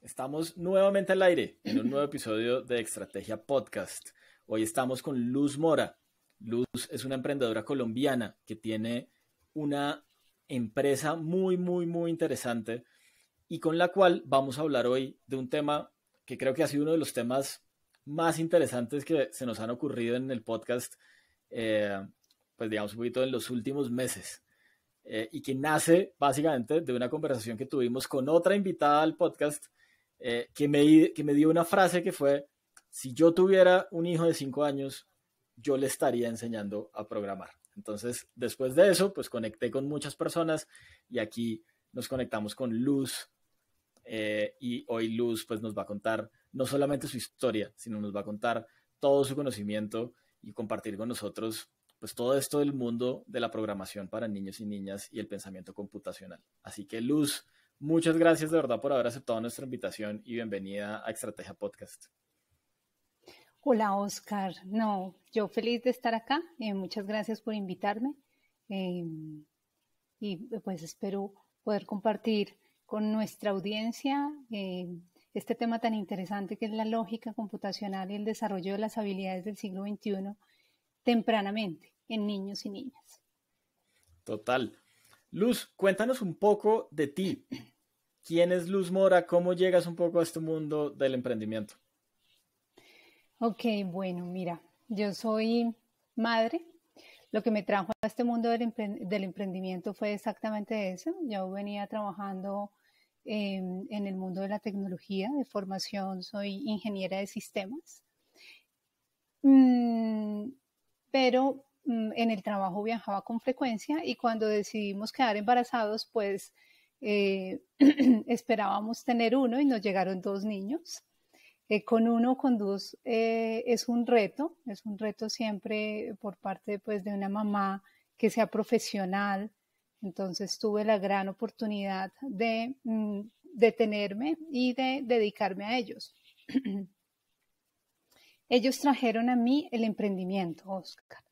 estamos nuevamente al aire en un nuevo episodio de Estrategia Podcast. Hoy estamos con Luz Mora. Luz es una emprendedora colombiana que tiene una empresa muy, muy, muy interesante y con la cual vamos a hablar hoy de un tema que creo que ha sido uno de los temas más interesantes que se nos han ocurrido en el podcast, eh, pues digamos un poquito en los últimos meses. Eh, y que nace básicamente de una conversación que tuvimos con otra invitada al podcast eh, que, me, que me dio una frase que fue, si yo tuviera un hijo de cinco años, yo le estaría enseñando a programar. Entonces, después de eso, pues conecté con muchas personas y aquí nos conectamos con Luz. Eh, y hoy Luz pues nos va a contar no solamente su historia, sino nos va a contar todo su conocimiento y compartir con nosotros pues todo esto del mundo de la programación para niños y niñas y el pensamiento computacional. Así que Luz, muchas gracias de verdad por haber aceptado nuestra invitación y bienvenida a Estrategia Podcast. Hola Oscar, no, yo feliz de estar acá, eh, muchas gracias por invitarme em, y pues espero poder compartir con nuestra audiencia em, este tema tan interesante que es la lógica computacional y el desarrollo de las habilidades del siglo XXI tempranamente en niños y niñas. Total. Luz, cuéntanos un poco de ti. ¿Quién es Luz Mora? ¿Cómo llegas un poco a este mundo del emprendimiento? Ok, bueno, mira, yo soy madre. Lo que me trajo a este mundo del, emprendimiento fue exactamente eso. Yo venía trabajando em, en el mundo de la tecnología, de formación, soy ingeniera de sistemas. Mm, pero mm, en el trabajo viajaba con frecuencia y cuando decidimos quedar embarazados, pues eh, esperábamos tener uno y nos llegaron dos niños. Eh, con uno, con dos, eh, es un reto, es un reto siempre por parte pues, de una mamá que sea profesional. Entonces tuve la gran oportunidad de mm, detenerme y de dedicarme a ellos. ellos trajeron a mí el emprendimiento, Oscar,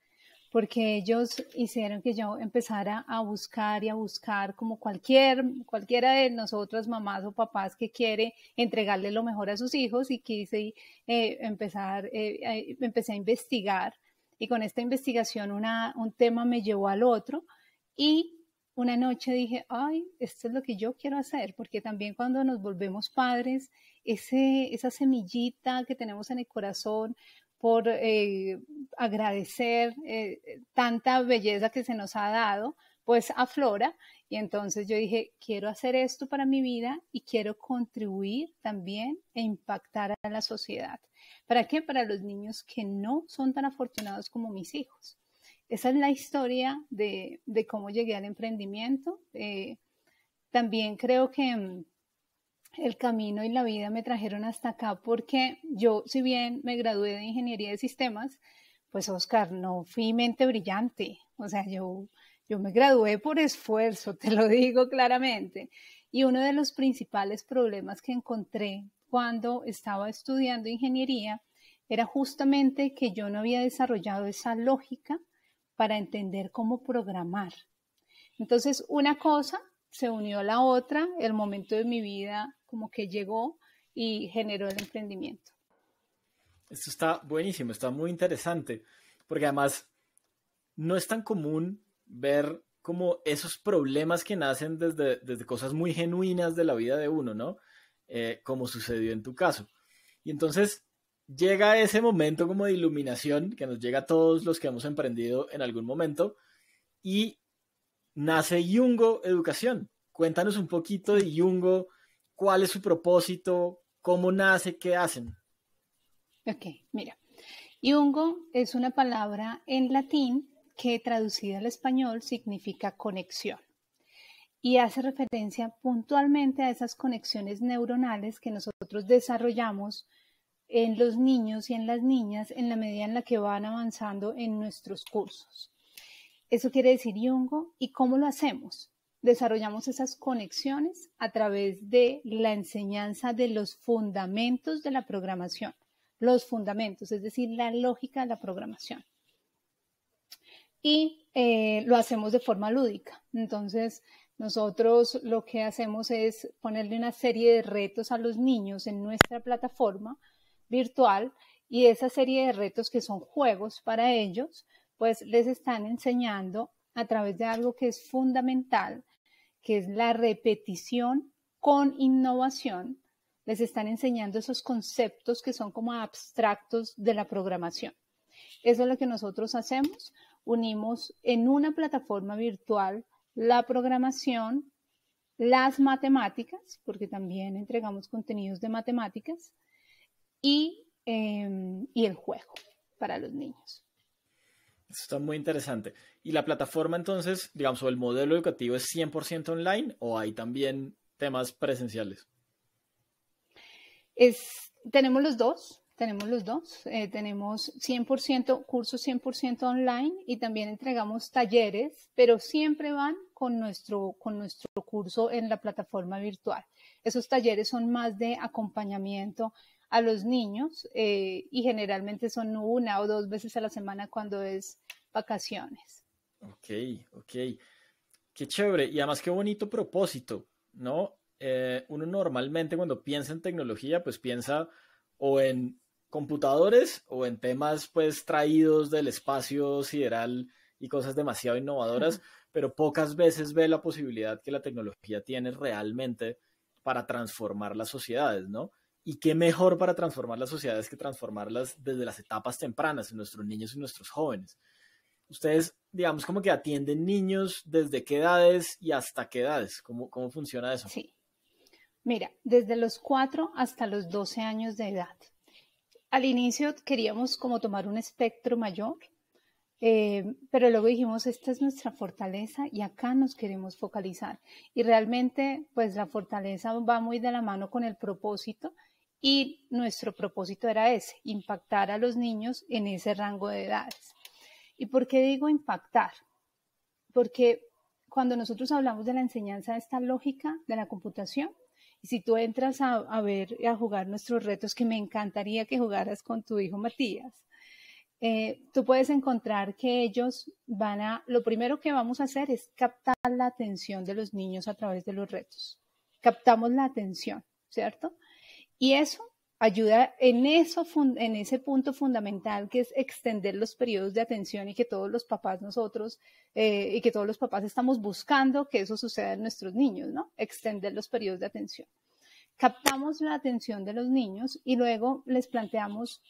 porque ellos hicieron que yo empezara a buscar y a buscar como cualquier, cualquiera de nosotros, mamás o papás que quiere entregarle lo mejor a sus hijos y quise eh, empezar, eh, eh, empecé a investigar y con esta investigación un tema me llevó al otro y una noche dije, ay, esto es lo que yo quiero hacer, porque también cuando nos volvemos padres esa semillita que tenemos en el corazón por eh, agradecer eh, eh, tanta belleza que se nos ha dado, pues aflora. Y entonces yo dije, quiero hacer esto para mi vida y quiero contribuir también e impactar a la sociedad. ¿Para qué? Para los niños que no son tan afortunados como mis hijos. Esa es la historia de, cómo llegué al emprendimiento. también creo que mm, el camino y la vida me trajeron hasta acá porque yo, si bien me gradué de ingeniería de sistemas, pues Oscar, no fui mente brillante. O sea, yo, yo me gradué por esfuerzo, te lo digo claramente. Y uno de los principales problemas que encontré cuando estaba estudiando ingeniería era justamente que yo no había desarrollado esa lógica para entender cómo programar. Entonces, una cosa se unió a la otra, el momento de mi vida como que llegó y generó el emprendimiento. Esto está buenísimo, está muy interesante, porque además no es tan común ver como esos problemas que nacen desde, cosas muy genuinas de la vida de uno, ¿no? Eh, como sucedió en tu caso. Y entonces llega ese momento como de iluminación que nos llega a todos los que hemos emprendido en algún momento y nace Yungo Educación. Cuéntanos un poquito de Yungo, cuál es su propósito, cómo nace, qué hacen. Ok, mira. Yungo es una palabra en latín que traducida al español significa conexión y hace referencia puntualmente a esas conexiones neuronales que nosotros desarrollamos en los niños y en las niñas en la medida en la que van avanzando en nuestros cursos. Eso quiere decir Yungo. ¿Y cómo lo hacemos? Desarrollamos esas conexiones a través de la enseñanza de los fundamentos de la programación. Los fundamentos, es decir, la lógica de la programación. Y eh, lo hacemos de forma lúdica. Entonces, nosotros lo que hacemos es ponerle una serie de retos a los niños en nuestra plataforma virtual y esa serie de retos que son juegos para ellos pues les están enseñando a través de algo que es fundamental, que es la repetición con innovación, les están enseñando esos conceptos que son como abstractos de la programación. Eso es lo que nosotros hacemos. Unimos en una plataforma virtual la programación, las matemáticas, porque también entregamos contenidos de matemáticas, y, em, y el juego para los niños. Esto está muy interesante. ¿Y la plataforma entonces, digamos, o el modelo educativo es 100% online o hay también temas presenciales? tenemos los dos, tenemos los dos. Eh, tenemos 100% cursos 100% online y también entregamos talleres, pero siempre van con nuestro, con nuestro curso en la plataforma virtual. Esos talleres son más de acompañamiento a los niños eh, y generalmente son una o dos veces a la semana cuando es vacaciones. Ok, ok. Qué chévere y además qué bonito propósito, ¿no? Eh, uno normalmente cuando piensa en tecnología, pues piensa o en computadores o en temas pues traídos del espacio sideral y cosas demasiado innovadoras, pero pocas veces ve la posibilidad que la tecnología tiene realmente para transformar las sociedades, ¿no? Y qué mejor para transformar las sociedades que transformarlas desde las etapas tempranas, en nuestros niños y nuestros jóvenes. Ustedes, digamos, como que atienden niños desde qué edades y hasta qué edades. ¿Cómo, cómo funciona eso? Sí. Mira, desde los 4 hasta los 12 años de edad. Al inicio queríamos como tomar un espectro mayor, eh, pero luego dijimos, esta es nuestra fortaleza y acá nos queremos focalizar. Y realmente, pues la fortaleza va muy de la mano con el propósito y nuestro propósito era ese, impactar a los niños en ese rango de edades. ¿Y por qué digo impactar? Porque cuando nosotros hablamos de la enseñanza de esta lógica de la computación, y si tú entras a, ver a jugar nuestros retos, que me encantaría que jugaras con tu hijo Matías, eh, tú puedes encontrar que ellos van a, lo primero que vamos a hacer es captar la atención de los niños a través de los retos. Captamos la atención, ¿cierto? Y eso ayuda en, eso, en ese punto fundamental que es extender los periodos de atención y que todos los papás nosotros eh, y que todos los papás estamos buscando que eso suceda en nuestros niños, ¿no? Extender los periodos de atención. Captamos la atención de los niños y luego les planteamos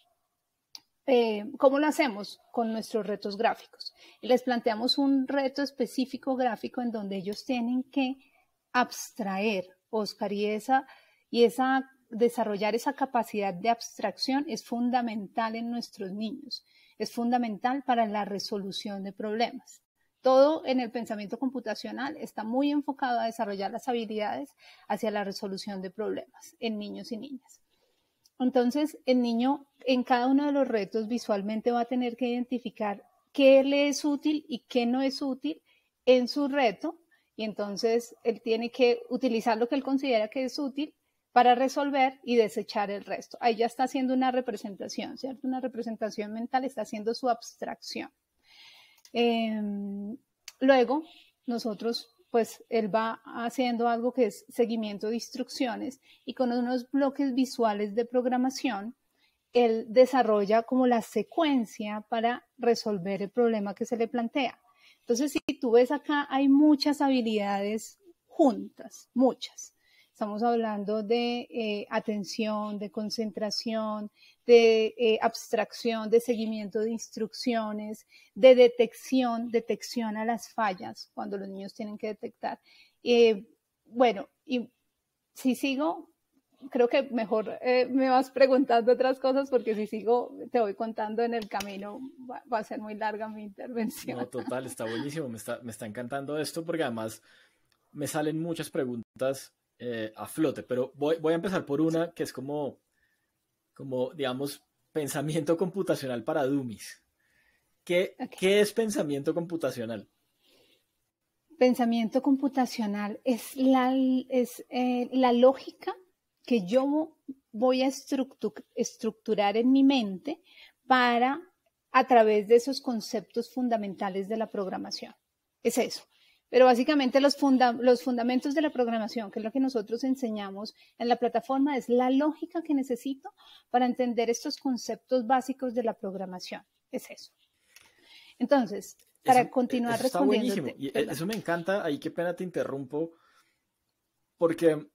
eh, cómo lo hacemos con nuestros retos gráficos. Y les planteamos un reto específico gráfico en donde ellos tienen que abstraer, Oscar, y esa, y esa desarrollar esa capacidad de abstracción es fundamental en nuestros niños, es fundamental para la resolución de problemas. Todo en el pensamiento computacional está muy enfocado a desarrollar las habilidades hacia la resolución de problemas en niños y niñas. Entonces, el niño en cada uno de los retos visualmente va a tener que identificar qué le es útil y qué no es útil en su reto y entonces él tiene que utilizar lo que él considera que es útil para resolver y desechar el resto. Ahí ya está haciendo una representación, ¿cierto? Una representación mental está haciendo su abstracción. Em, luego, nosotros, pues, él va haciendo algo que es seguimiento de instrucciones y con unos bloques visuales de programación, él desarrolla como la secuencia para resolver el problema que se le plantea. Entonces, si tú ves acá, hay muchas habilidades juntas, muchas. Estamos hablando de eh, atención, de concentración, de eh, abstracción, de seguimiento de instrucciones, de detección, detección a las fallas cuando los niños tienen que detectar. bueno, y si sigo, creo que mejor eh, me vas preguntando otras cosas porque si sigo te voy contando en el camino va, a ser muy larga mi intervención. No, total, está buenísimo, me está, me está encantando esto porque además me salen muchas preguntas eh, a flote. Pero voy, a empezar por una que es como, como digamos, pensamiento computacional para dummies. ¿Qué, es pensamiento computacional? Pensamiento computacional es la, es, eh, la lógica que yo voy a estructurar en mi mente para a través de esos conceptos fundamentales de la programación. Es eso. Pero básicamente los, los fundamentos de la programación, que es lo que nosotros enseñamos en la plataforma, es la lógica que necesito para entender estos conceptos básicos de la programación. Es eso. Entonces, para continuar eso buenísimo. Eh, eso me encanta. Ahí qué pena te interrumpo. Porque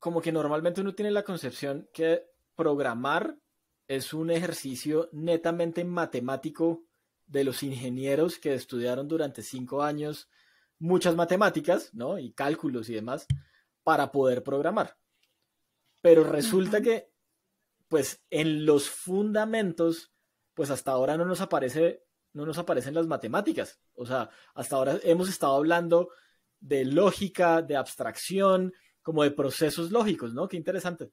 como que normalmente uno tiene la concepción que programar es un ejercicio netamente matemático de los ingenieros que estudiaron durante cinco años muchas matemáticas, ¿no? Y cálculos y demás para poder programar. Pero resulta que, pues, en los fundamentos, pues hasta ahora no nos aparece, no nos aparecen las matemáticas. O sea, hasta ahora hemos estado hablando de lógica, de abstracción, como de procesos lógicos, ¿no? Qué interesante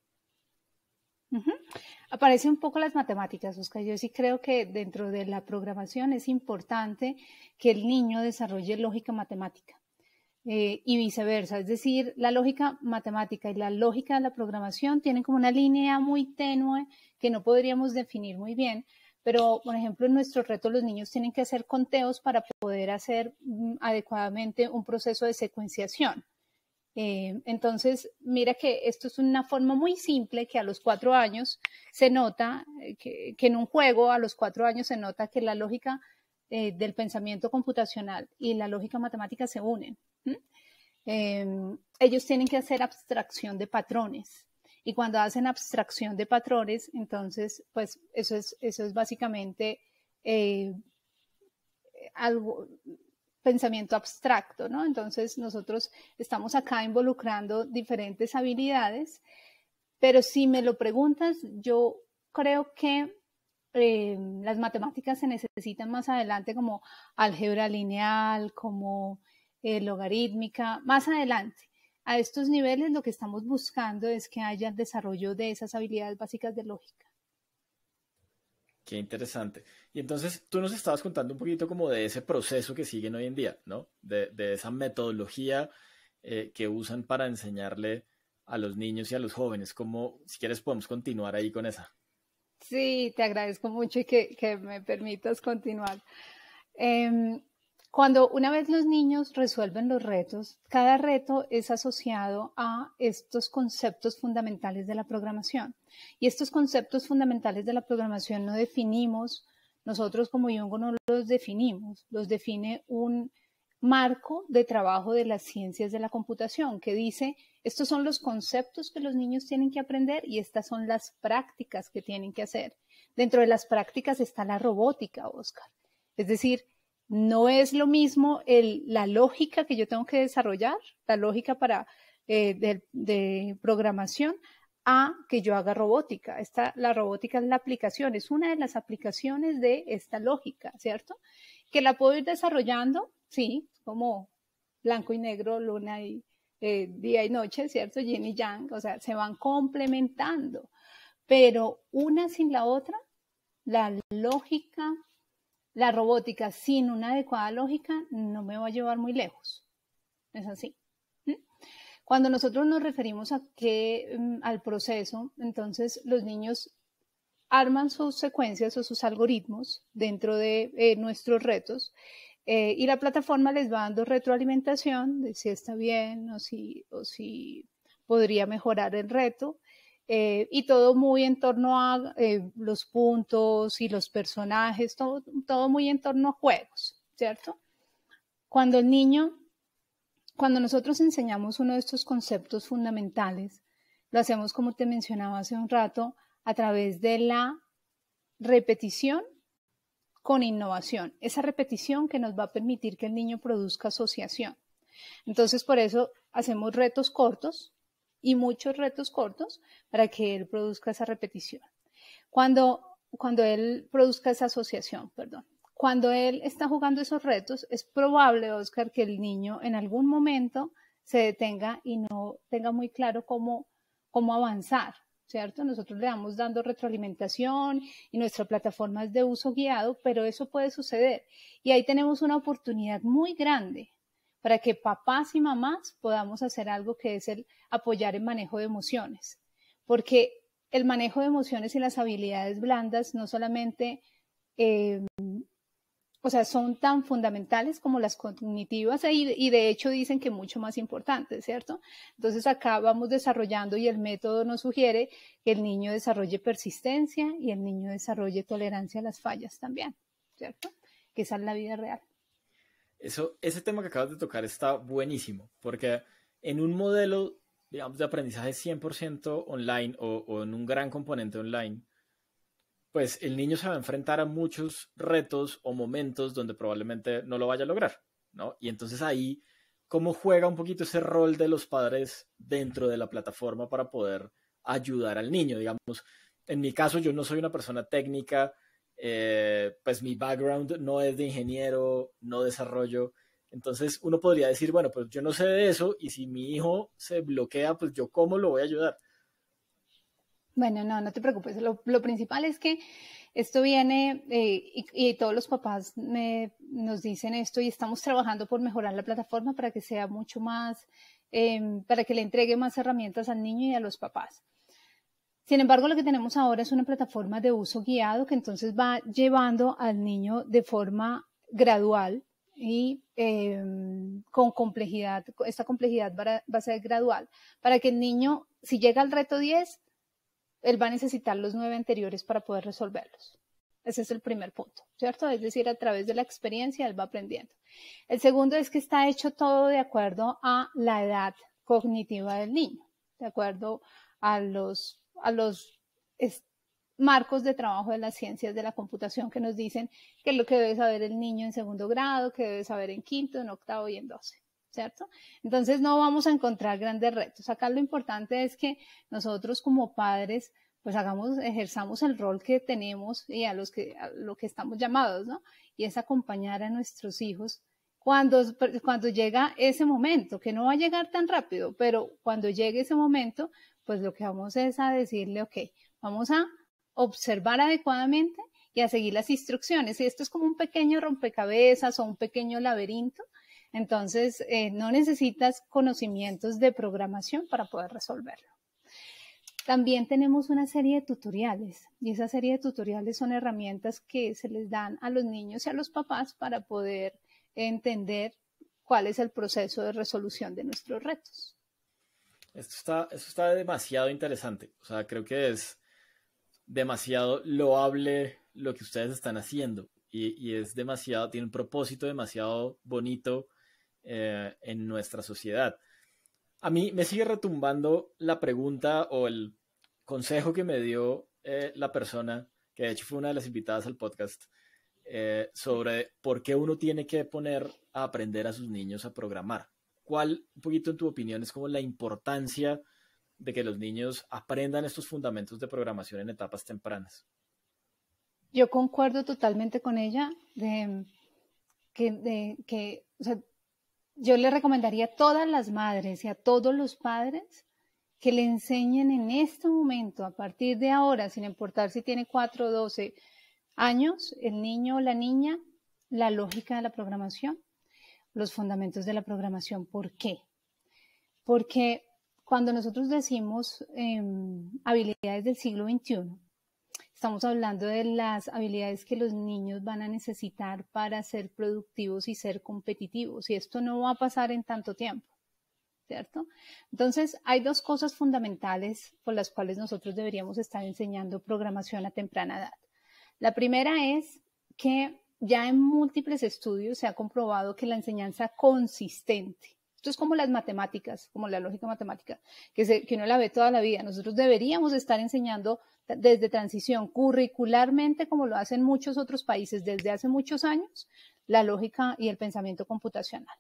aparece un poco las matemáticas, Oscar. Yo sí creo que dentro de la programación es importante que el niño desarrolle lógica matemática eh, y viceversa. Es decir, la lógica matemática y la lógica de la programación tienen como una línea muy tenue que no podríamos definir muy bien. Pero, por ejemplo, en nuestro reto los niños tienen que hacer conteos para poder hacer mm, adecuadamente un proceso de secuenciación. Eh, entonces, mira que esto es una forma muy simple que a los cuatro años se nota, eh, que, en un juego a los cuatro años se nota que la lógica eh, del pensamiento computacional y la lógica matemática se unen. Em, ellos tienen que hacer abstracción de patrones. Y cuando hacen abstracción de patrones, entonces, pues eso es, eso es básicamente algo, pensamiento abstracto, ¿no? Entonces nosotros estamos acá involucrando diferentes habilidades, pero si me lo preguntas, yo creo que em, las matemáticas se necesitan más adelante como álgebra lineal, como eh, logarítmica, más adelante. A estos niveles lo que estamos buscando es que haya el desarrollo de esas habilidades básicas de lógica. Qué interesante. Y entonces tú nos estabas contando un poquito como de ese proceso que siguen hoy en día, ¿no? De, esa metodología eh, que usan para enseñarle a los niños y a los jóvenes. Como, si quieres, podemos continuar ahí con esa. Sí, te agradezco mucho y que, me permitas continuar. Em, cuando una vez los niños resuelven los retos, cada reto es asociado a estos conceptos fundamentales de la programación. Y estos conceptos fundamentales de la programación no definimos, nosotros como Jungo no los definimos, los define un marco de trabajo de las ciencias de la computación que dice, estos son los conceptos que los niños tienen que aprender y estas son las prácticas que tienen que hacer. Dentro de las prácticas está la robótica, Oscar. Es decir, no es lo mismo la lógica que yo tengo que desarrollar, la lógica para eh, de, programación, a que yo haga robótica. Esta, la robótica es la aplicación, es una de las aplicaciones de esta lógica, ¿cierto? Que la puedo ir desarrollando, sí, como blanco y negro, luna y eh, día y noche, ¿cierto? Yin y yang, o sea, se van complementando, pero una sin la otra, la lógica la robótica sin una adecuada lógica no me va a llevar muy lejos. Es así. Cuando nosotros nos referimos a mm, al proceso, entonces los niños arman sus secuencias o sus algoritmos dentro de eh, nuestros retos eh, y la plataforma les va dando retroalimentación de si está bien o si, o si podría mejorar el reto eh, y todo muy en torno a eh, los puntos y los personajes, todo, todo muy en torno a juegos, ¿cierto? Cuando el niño, cuando nosotros enseñamos uno de estos conceptos fundamentales, lo hacemos como te mencionaba hace un rato, a través de la repetición con innovación, esa repetición que nos va a permitir que el niño produzca asociación. Entonces, por eso hacemos retos cortos, y muchos retos cortos para que él produzca esa repetición. Cuando, cuando él produzca esa asociación, perdón. Cuando él está jugando esos retos, es probable, Oscar, que el niño en algún momento se detenga y no tenga muy claro cómo, cómo avanzar, ¿cierto? Nosotros le damos dando retroalimentación y nuestra plataforma es de uso guiado, pero eso puede suceder. Y ahí tenemos una oportunidad muy grande para que papás y mamás podamos hacer algo que es el apoyar el manejo de emociones, porque el manejo de emociones y las habilidades blandas no solamente, em, o sea, son tan fundamentales como las cognitivas e, y, de hecho dicen que mucho más importantes, ¿cierto? Entonces acá vamos desarrollando y el método nos sugiere que el niño desarrolle persistencia y el niño desarrolle tolerancia a las fallas también, ¿cierto? Que esa es la vida real. Eso, ese tema que acabas de tocar está buenísimo, porque en un modelo, de aprendizaje 100% online o, o en un gran componente online, pues el niño se va a enfrentar a muchos retos o momentos donde probablemente no lo vaya a lograr, ¿no? Y entonces ahí, ¿cómo juega un poquito ese rol de los padres dentro de la plataforma para poder ayudar al niño? Digamos, en mi caso yo no soy una persona técnica eh, pues mi background no es de ingeniero, no desarrollo. Entonces uno podría decir, bueno, pues yo no sé de eso y si mi hijo se bloquea, pues yo cómo lo voy a ayudar. Bueno, no, no te preocupes. Lo, principal es que esto viene eh, y, todos los papás nos dicen esto y estamos trabajando por mejorar la plataforma para que sea mucho más, em, para que le entregue más herramientas al niño y a los papás. Sin embargo, lo que tenemos ahora es una plataforma de uso guiado que entonces va llevando al niño de forma gradual y em, con complejidad, esta complejidad va a, ser gradual, para que el niño, si llega al reto 10, él va a necesitar los nueve anteriores para poder resolverlos. Ese es el primer punto, ¿cierto? Es decir, a través de la experiencia él va aprendiendo. El segundo es que está hecho todo de acuerdo a la edad cognitiva del niño, de acuerdo a los a los marcos de trabajo de las ciencias de la computación que nos dicen que es lo que debe saber el niño en segundo grado, que debe saber en quinto, en octavo y en doce, ¿cierto? Entonces no vamos a encontrar grandes retos. Acá lo importante es que nosotros como padres pues hagamos, ejerzamos el rol que tenemos y a, los que, lo que estamos llamados, ¿no? Y es acompañar a nuestros hijos cuando, cuando llega ese momento, que no va a llegar tan rápido, pero cuando llegue ese momento, pues lo que vamos es a decirle, ok, vamos a observar adecuadamente y a seguir las instrucciones. Y esto es como un pequeño rompecabezas o un pequeño laberinto. Entonces, eh, no necesitas conocimientos de programación para poder resolverlo. También tenemos una serie de tutoriales y esa serie de tutoriales son herramientas que se les dan a los niños y a los papás para poder entender cuál es el proceso de resolución de nuestros retos. Esto está, esto está demasiado interesante. O sea, creo que es demasiado loable lo que ustedes están haciendo. Y, es demasiado, tiene un propósito demasiado bonito eh, en nuestra sociedad. A mí me sigue retumbando la pregunta o el consejo que me dio eh, la persona, que de hecho fue una de las invitadas al podcast, eh, sobre por qué uno tiene que poner a aprender a sus niños a programar cuál, un poquito en tu opinión, es como la importancia de que los niños aprendan estos fundamentos de programación en etapas tempranas. Yo concuerdo totalmente con ella de que, que yo le recomendaría a todas las madres y a todos los padres que le enseñen en este momento, a partir de ahora, sin importar si tiene 4 o 12 años, el niño o la niña, la lógica de la programación, los fundamentos de la programación. ¿Por qué? Porque cuando nosotros decimos em, habilidades del siglo XXI, estamos hablando de las habilidades que los niños van a necesitar para ser productivos y ser competitivos. Y esto no va a pasar en tanto tiempo. ¿Cierto? Entonces, hay dos cosas fundamentales por las cuales nosotros deberíamos estar enseñando programación a temprana edad. La primera es que ya en múltiples estudios se ha comprobado que la enseñanza consistente, esto es como las matemáticas, como la lógica matemática, que, que uno la ve toda la vida. Nosotros deberíamos estar enseñando desde transición curricularmente, como lo hacen muchos otros países desde hace muchos años, la lógica y el pensamiento computacional.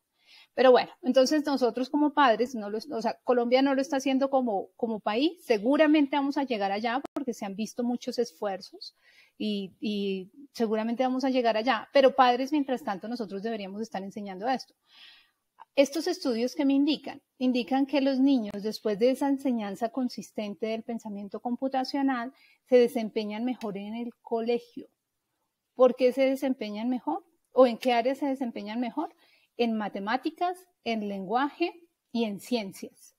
Pero bueno, entonces nosotros como padres, no o sea, Colombia no lo está haciendo como, país, seguramente vamos a llegar allá porque se han visto muchos esfuerzos y, y seguramente vamos a llegar allá, pero padres, mientras tanto, nosotros deberíamos estar enseñando esto. Estos estudios que me indican, indican que los niños, después de esa enseñanza consistente del pensamiento computacional, se desempeñan mejor en el colegio. ¿Por qué se desempeñan mejor? ¿O en qué áreas se desempeñan mejor? en matemáticas, en lenguaje y en ciencias.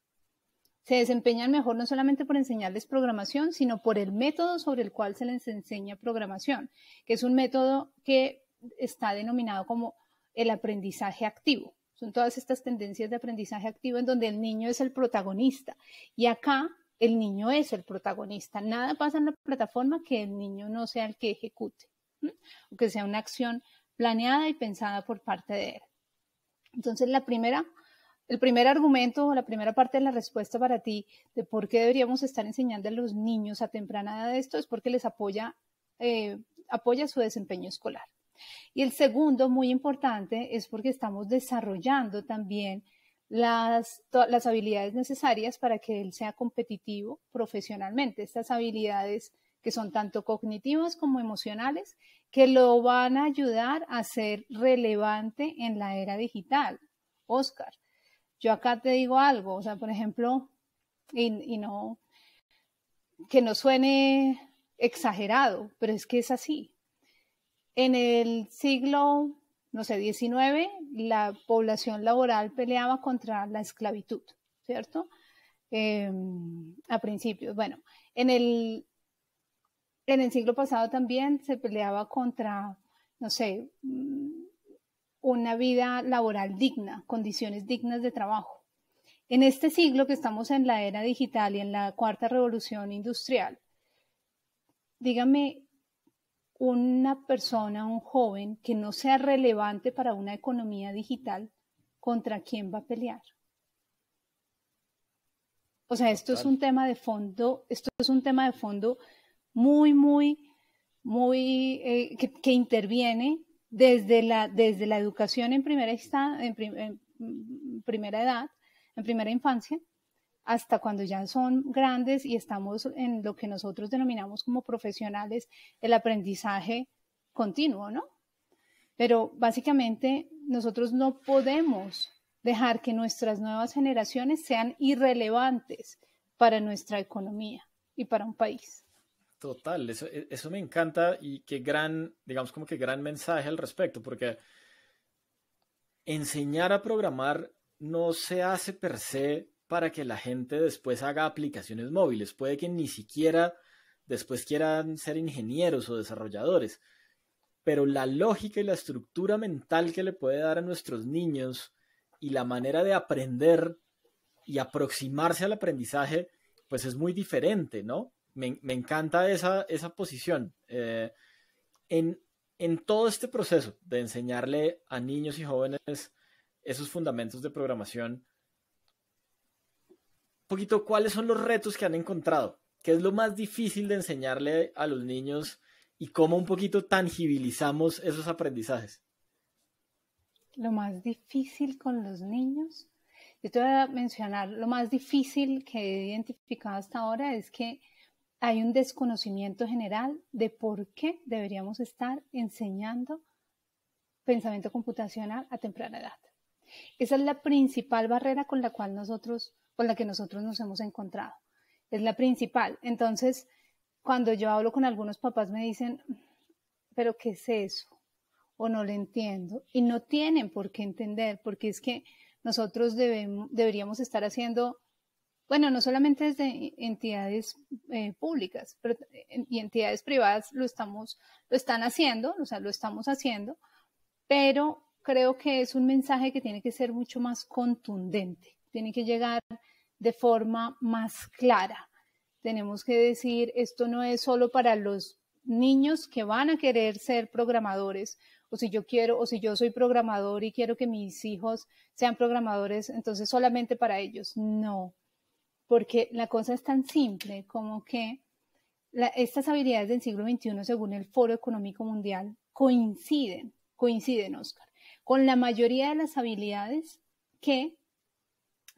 Se desempeñan mejor no solamente por enseñarles programación, sino por el método sobre el cual se les enseña programación, que es un método que está denominado como el aprendizaje activo. Son todas estas tendencias de aprendizaje activo en donde el niño es el protagonista. Y acá el niño es el protagonista. Nada pasa en la plataforma que el niño no sea el que ejecute, o que sea una acción planeada y pensada por parte de él. Entonces, la primera, el primer argumento, o la primera parte de la respuesta para ti de por qué deberíamos estar enseñando a los niños a temprana edad esto es porque les apoya, eh, su desempeño escolar. Y el segundo, muy importante, es porque estamos desarrollando también las, las habilidades necesarias para que él sea competitivo profesionalmente. Estas habilidades que son tanto cognitivas como emocionales que lo van a ayudar a ser relevante en la era digital. Oscar, yo acá te digo algo, o sea, por ejemplo, y, no, que no suene exagerado, pero es que es así. En el siglo, no sé, XIX, la población laboral peleaba contra la esclavitud, ¿cierto? Em, a principios. Bueno, en el en el siglo pasado también se peleaba contra, no sé, mm, una vida laboral digna, condiciones dignas de trabajo. En este siglo que estamos en la era digital y en la cuarta revolución industrial, dígame una persona, un joven que no sea relevante para una economía digital, ¿contra quién va a pelear? O sea, esto es un tema de fondo, esto es un tema de fondo muy, muy, muy, eh, que, interviene desde la, desde la educación en mm, primera edad, en primera infancia, hasta cuando ya son grandes y estamos en lo que nosotros denominamos como profesionales, el aprendizaje continuo, ¿no? Pero básicamente nosotros no podemos dejar que nuestras nuevas generaciones sean irrelevantes para nuestra economía y para un país. Total, e, eso, me encanta y qué gran, digamos como que gran mensaje al respecto, porque enseñar a programar no se hace per se para que la gente después haga aplicaciones móviles. Puede que ni siquiera después quieran ser ingenieros o desarrolladores. Pero la lógica y la estructura mental que le puede dar a nuestros niños y la manera de aprender y aproximarse al aprendizaje, pues es muy diferente, ¿no? me, encanta esa, posición. Eh, en, en todo este proceso de enseñarle a niños y jóvenes esos fundamentos de programación, un poquito cuáles son los retos que han encontrado, qué es lo más difícil de enseñarle a los niños y cómo un poquito tangibilizamos esos aprendizajes. Lo más difícil con los niños, yo te voy a mencionar, lo más difícil que he identificado hasta ahora es que hay un desconocimiento general de por qué deberíamos estar enseñando pensamiento computacional a temprana edad. Esa es la principal barrera con la cual nosotros, con la que nosotros nos hemos encontrado. Es la principal. Entonces, cuando yo hablo con algunos papás me dicen, pero ¿qué es eso? O no lo entiendo. Y no tienen por qué entender, porque es que nosotros deberíamos estar haciendo bueno, no solamente desde entidades eh, públicas eh, y entidades privadas lo estamos, lo están haciendo, o sea, lo estamos haciendo, pero creo que es un mensaje que tiene que ser mucho más contundente, tiene que llegar de forma más clara. Tenemos que decir, esto no es solo para los niños que van a querer ser programadores, o si yo quiero, o si yo soy programador y quiero que mis hijos sean programadores, entonces solamente para ellos. No, porque la cosa es tan simple como que estas habilidades del siglo XXI, según el Foro Económico Mundial, coinciden, coinciden, Oscar, con la mayoría de las habilidades que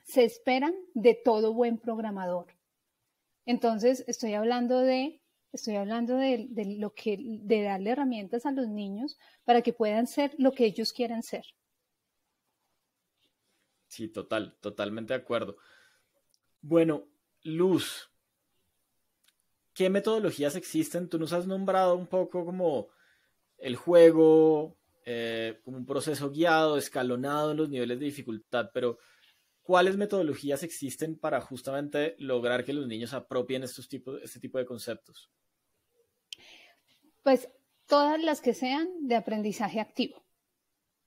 se esperan de todo buen programador. Entonces, estoy hablando de, estoy hablando de, lo que, de darle herramientas a los niños para que puedan ser lo que ellos quieran ser. Sí, total, totalmente de acuerdo. Bueno, Luz, ¿qué metodologías existen? Tú nos has nombrado un poco como el juego, eh, como un proceso guiado, escalonado en los niveles de dificultad, pero ¿cuáles metodologías existen para justamente lograr que los niños apropien estos tipos, este tipo de conceptos? Pues todas las que sean de aprendizaje activo,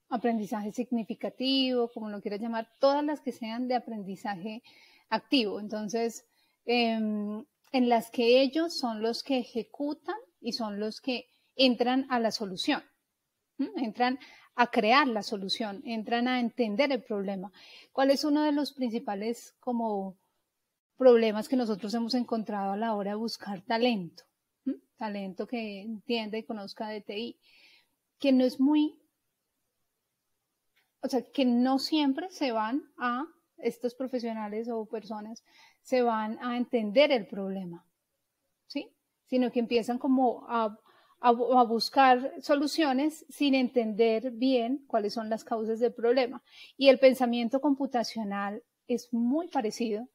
aprendizaje significativo, como lo quieras llamar, todas las que sean de aprendizaje activo activo. Entonces, em, en las que ellos son los que ejecutan y son los que entran a la solución, entran a crear la solución, entran a entender el problema. ¿Cuál es uno de los principales como problemas que nosotros hemos encontrado a la hora de buscar talento? Talento que entienda y conozca de TI, que no es muy, o sea, que no siempre se van a estos profesionales o personas se van a entender el problema, ¿sí? Sino que empiezan como a, buscar soluciones sin entender bien cuáles son las causas del problema. Y el pensamiento computacional es muy parecido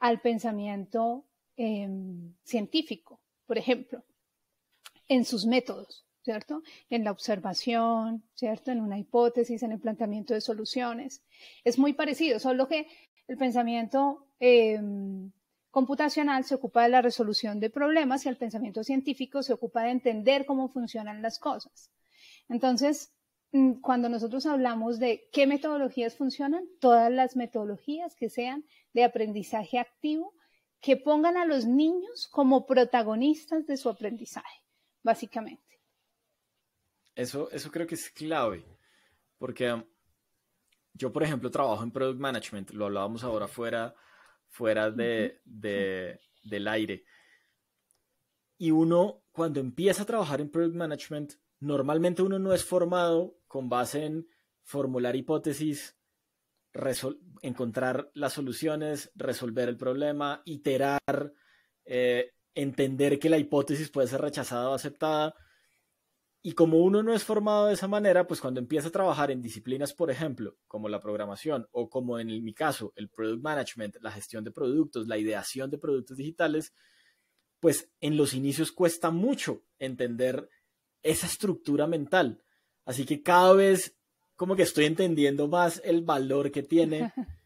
al pensamiento em, científico, por ejemplo, en sus métodos. ¿cierto? En la observación, ¿cierto? En una hipótesis, en el planteamiento de soluciones. Es muy parecido, solo que el pensamiento em, computacional se ocupa de la resolución de problemas y el pensamiento científico se ocupa de entender cómo funcionan las cosas. Entonces, mm, cuando nosotros hablamos de qué metodologías funcionan, todas las metodologías que sean de aprendizaje activo, que pongan a los niños como protagonistas de su aprendizaje, básicamente. Eso, creo que es clave, porque um, yo, por ejemplo, trabajo en product management, lo hablábamos ahora fuera, fuera del aire. Y uno, cuando empieza a trabajar en product management, normalmente uno no es formado con base en formular hipótesis, encontrar las soluciones, resolver el problema, iterar, eh, entender que la hipótesis puede ser rechazada o aceptada y como uno no es formado de esa manera, pues cuando empieza a trabajar en disciplinas, por ejemplo, como la programación o como en mi caso, el product management, la gestión de productos, la ideación de productos digitales, pues en los inicios cuesta mucho entender esa estructura mental. Así que cada vez como que estoy entendiendo más el valor que tiene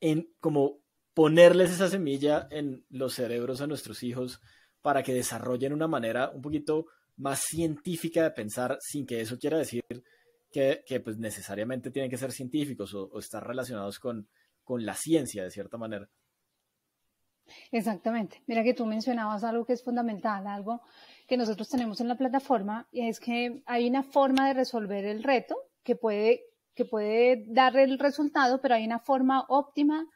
en como ponerles esa semilla en los cerebros a nuestros hijos para que desarrollen una manera un poquito más científica de pensar, sin que eso quiera decir que, que pues necesariamente tienen que ser científicos o, estar relacionados con, con la ciencia de cierta manera. Exactamente. Mira que tú mencionabas algo que es fundamental, algo que nosotros tenemos en la plataforma, y es que hay una forma de resolver el reto que puede, que puede dar el resultado, pero hay una forma óptima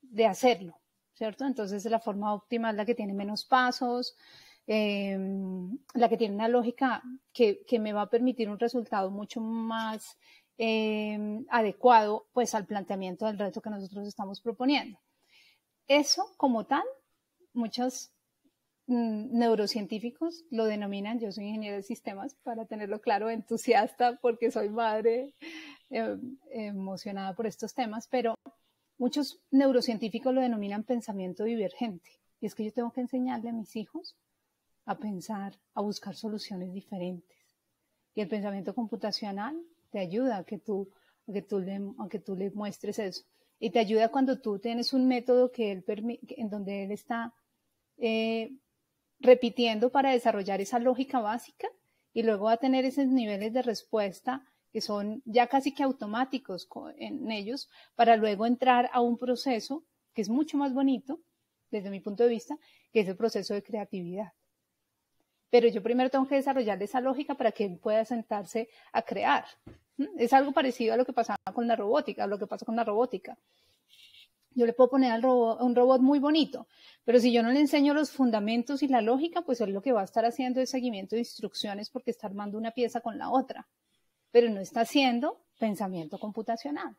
de hacerlo, ¿cierto? Entonces la forma óptima es la que tiene menos pasos, Em, la que tiene una lógica que, que, me va a permitir un resultado mucho más em, adecuado pues al planteamiento del reto que nosotros estamos proponiendo. Eso como tal, muchos mm, neurocientíficos lo denominan, yo soy ingeniera de sistemas, para tenerlo claro, entusiasta porque soy madre em, emocionada por estos temas, pero muchos neurocientíficos lo denominan pensamiento divergente. Y es que yo tengo que enseñarle a mis hijos a pensar, a buscar soluciones diferentes. Y el pensamiento computacional te ayuda a que tú, tú, le, muestres eso. Y te ayuda cuando tú tienes un método que él en donde él está eh, repitiendo para desarrollar esa lógica básica y luego a tener esos niveles de respuesta que son ya casi que automáticos en ellos para luego entrar a un proceso que es mucho más bonito desde mi punto de vista, que es el proceso de creatividad pero yo primero tengo que desarrollar esa lógica para que él pueda sentarse a crear. Es algo parecido a lo que pasaba con la robótica, a lo que pasa con la robótica. Yo le puedo poner al robot, un robot muy bonito, pero si yo no le enseño los fundamentos y la lógica, pues él lo que va a estar haciendo es seguimiento de instrucciones porque está armando una pieza con la otra, pero no está haciendo pensamiento computacional.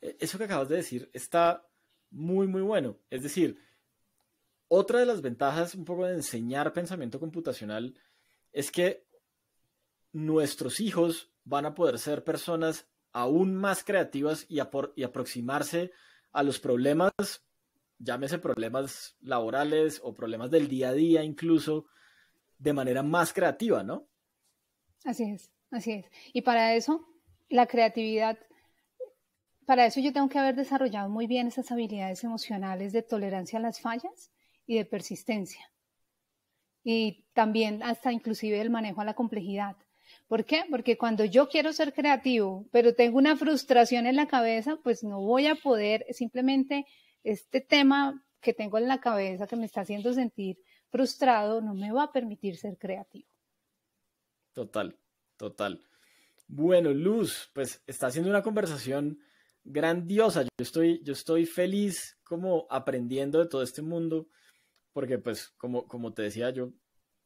E, eso que acabas de decir está muy, muy bueno. Es decir, otra de las ventajas un poco de enseñar pensamiento computacional es que nuestros hijos van a poder ser personas aún más creativas y, y aproximarse a los problemas, llámese problemas laborales o problemas del día a día incluso, de manera más creativa, ¿no? Así es, así es. Y para eso, la creatividad, para eso yo tengo que haber desarrollado muy bien esas habilidades emocionales de tolerancia a las fallas y de persistencia. Y también hasta inclusive el manejo a la complejidad. ¿Por qué? Porque cuando yo quiero ser creativo, pero tengo una frustración en la cabeza, pues no voy a poder simplemente este tema que tengo en la cabeza que me está haciendo sentir frustrado no me va a permitir ser creativo. Total, total. Bueno, Luz, pues está haciendo una conversación grandiosa. Yo estoy, yo estoy feliz como aprendiendo de todo este mundo porque pues como, como te decía yo,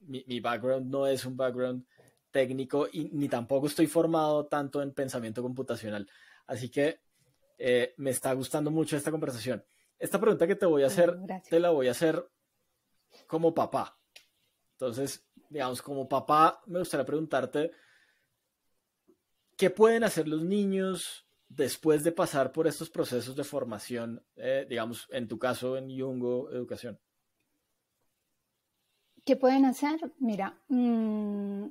mi, background no es un background técnico y ni tampoco estoy formado tanto en pensamiento computacional. Así que eh, me está gustando mucho esta conversación. Esta pregunta que te voy a hacer, te la voy a hacer como papá. Entonces, digamos, como papá, me gustaría preguntarte, ¿qué pueden hacer los niños después de pasar por estos procesos de formación, eh, digamos, en tu caso, en Yungo Educación? ¿Qué pueden hacer? Mira, mm,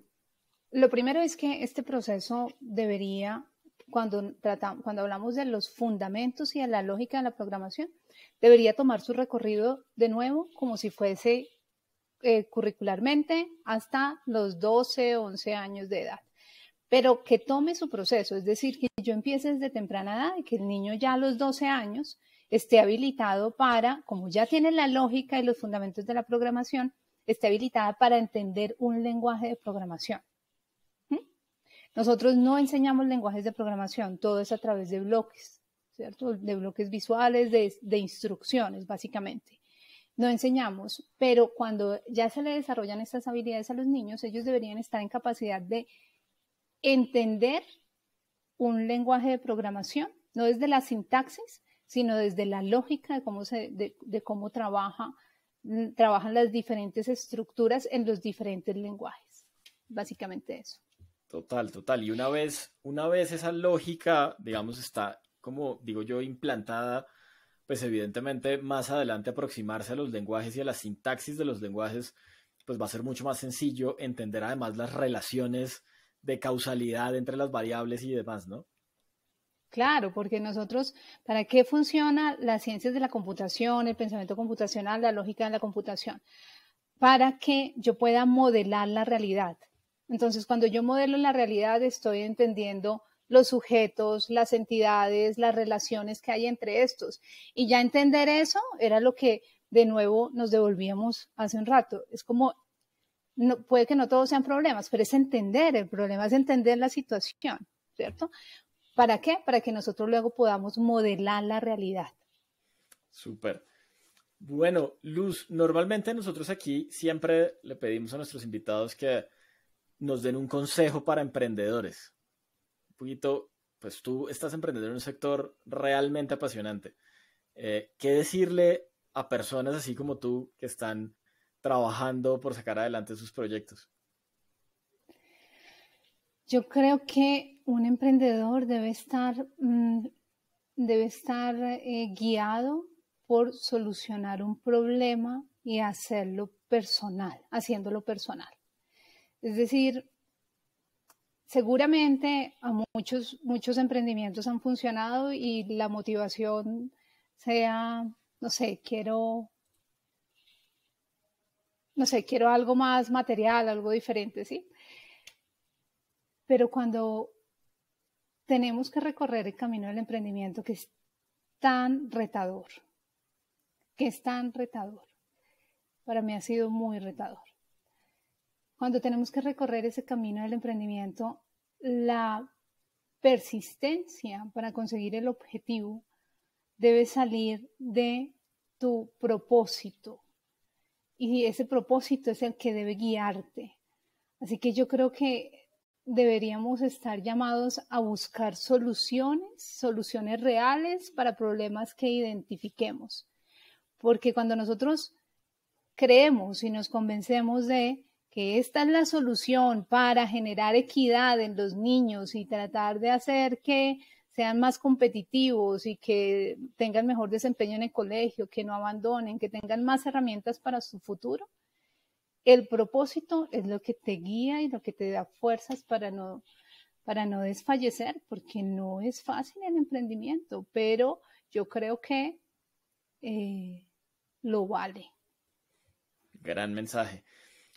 lo primero es que este proceso debería, cuando, cuando hablamos de los fundamentos y de la lógica de la programación, debería tomar su recorrido de nuevo como si fuese eh, curricularmente hasta los 12, 11 años de edad pero que tome su proceso, es decir, que yo empiece desde temprana edad y que el niño ya a los 12 años esté habilitado para, como ya tiene la lógica y los fundamentos de la programación, esté habilitada para entender un lenguaje de programación. ¿Mm? Nosotros no enseñamos lenguajes de programación, todo es a través de bloques, ¿cierto? De bloques visuales, de, instrucciones, básicamente. No enseñamos, pero cuando ya se le desarrollan estas habilidades a los niños, ellos deberían estar en capacidad de entender un lenguaje de programación, no desde la sintaxis, sino desde la lógica de cómo, de cómo trabaja Mm, trabajan las diferentes estructuras en los diferentes lenguajes. Básicamente eso. Total, total. Y una vez, una vez esa lógica, digamos, está, como digo yo, implantada, pues evidentemente más adelante aproximarse a los lenguajes y a la sintaxis de los lenguajes, pues va a ser mucho más sencillo entender además las relaciones de causalidad entre las variables y demás, ¿no? Claro, porque nosotros, ¿para qué funciona las ciencias de la computación, el pensamiento computacional, la lógica de la computación? Para que yo pueda modelar la realidad. Entonces, cuando yo modelo la realidad, estoy entendiendo los sujetos, las entidades, las relaciones que hay entre estos. Y ya entender eso era lo que de nuevo nos devolvíamos hace un rato. Es como, no, puede que no todos sean problemas, pero es entender el problema, es entender la situación, ¿cierto? ¿Para qué? Para que nosotros luego podamos modelar la realidad. Súper. Bueno, Luz, normalmente nosotros aquí siempre le pedimos a nuestros invitados que nos den un consejo para emprendedores. Un poquito, pues tú estás emprendiendo en un sector realmente apasionante. Eh, ¿Qué decirle a personas así como tú que están trabajando por sacar adelante sus proyectos? Yo creo que un emprendedor debe estar, mm, debe estar eh, guiado por solucionar un problema y hacerlo personal, haciéndolo personal. Es decir, seguramente a muchos, muchos emprendimientos han funcionado y la motivación sea, no sé, quiero, no sé, quiero algo más material, algo diferente, ¿sí? Pero cuando tenemos que recorrer el camino del emprendimiento que es tan retador, que es tan retador. Para mí ha sido muy retador. Cuando tenemos que recorrer ese camino del emprendimiento, la persistencia para conseguir el objetivo debe salir de tu propósito. Y ese propósito es el que debe guiarte. Así que yo creo que deberíamos estar llamados a buscar soluciones, soluciones reales para problemas que identifiquemos. Porque cuando nosotros creemos y nos convencemos de que esta es la solución para generar equidad en los niños y tratar de hacer que sean más competitivos y que tengan mejor desempeño en el colegio, que no abandonen, que tengan más herramientas para su futuro, el propósito es lo que te guía y lo que te da fuerzas para no, para no desfallecer, porque no es fácil el emprendimiento, pero yo creo que eh, lo vale. Gran mensaje.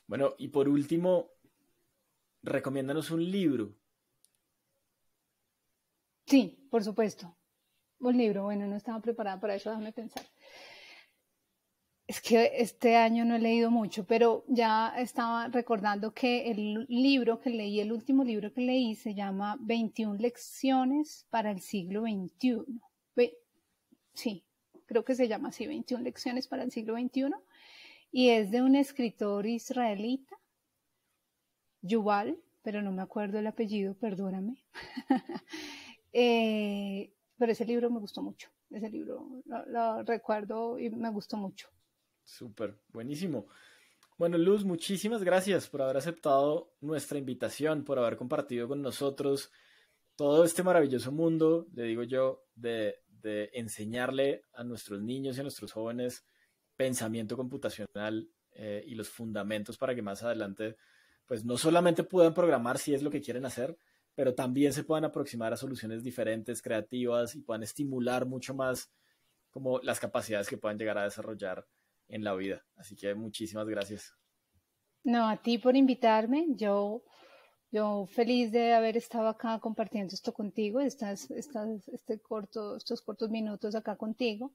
Bueno, y por último, recomiéndanos un libro. Sí, por supuesto. Un libro, bueno, no estaba preparada para eso, déjame pensar es que este año no he leído mucho, pero ya estaba recordando que el libro que leí, el último libro que leí, se llama 21 lecciones para el siglo XXI. sí, creo que se llama así, 21 lecciones para el siglo XXI. Y es de un escritor israelita, Yuval, pero no me acuerdo el apellido, perdóname. Eh, pero ese libro me gustó mucho, ese libro lo recuerdo y me gustó mucho. Súper, buenísimo. Bueno, Luz, muchísimas gracias por haber aceptado nuestra invitación, por haber compartido con nosotros todo este maravilloso mundo, le digo yo, de, enseñarle a nuestros niños y a nuestros jóvenes pensamiento computacional eh, y los fundamentos para que más adelante, pues no solamente puedan programar si es lo que quieren hacer, pero también se puedan aproximar a soluciones diferentes, creativas y puedan estimular mucho más como las capacidades que puedan llegar a desarrollar en la vida. Así que muchísimas gracias. No, a ti por invitarme. Yo, yo feliz de haber estado acá compartiendo esto contigo, estas, estas, este corto, estos cortos minutos acá contigo.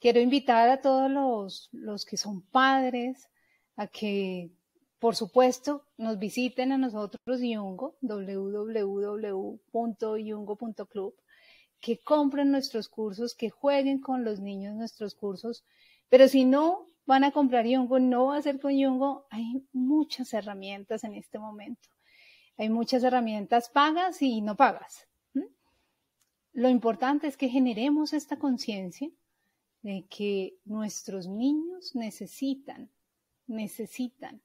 Quiero invitar a todos los, los que son padres a que, por supuesto, nos visiten a nosotros Yungo, www.yungo.club, que compren nuestros cursos, que jueguen con los niños nuestros cursos. Pero si no, van a comprar Yungo, no va a ser con Yungo. Hay muchas herramientas en este momento. Hay muchas herramientas pagas y no pagas. Lo importante es que generemos esta conciencia de que nuestros niños necesitan, necesitan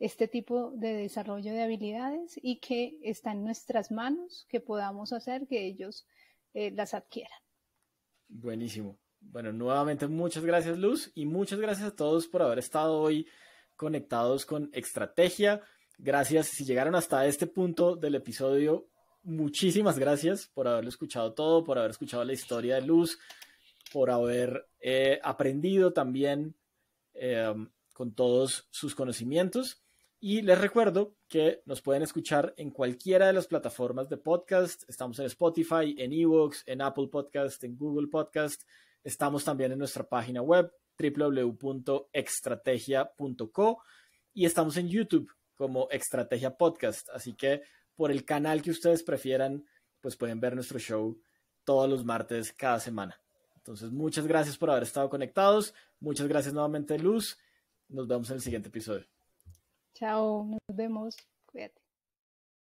este tipo de desarrollo de habilidades y que está en nuestras manos que podamos hacer que ellos eh, las adquieran. Buenísimo. Bueno, nuevamente muchas gracias Luz y muchas gracias a todos por haber estado hoy conectados con Estrategia. Gracias si llegaron hasta este punto del episodio. Muchísimas gracias por haberlo escuchado todo, por haber escuchado la historia de Luz, por haber eh, aprendido también em, con todos sus conocimientos. Y les recuerdo que nos pueden escuchar en cualquiera de las plataformas de podcast. Estamos en Spotify, en Evox, en Apple Podcast, en Google Podcast, Estamos también en nuestra página web www.extrategia.co y estamos en YouTube como Estrategia Podcast. Así que por el canal que ustedes prefieran, pues pueden ver nuestro show todos los martes cada semana. Entonces, muchas gracias por haber estado conectados. Muchas gracias nuevamente, Luz. Nos vemos en el siguiente episodio. Chao, nos vemos. Cuídate.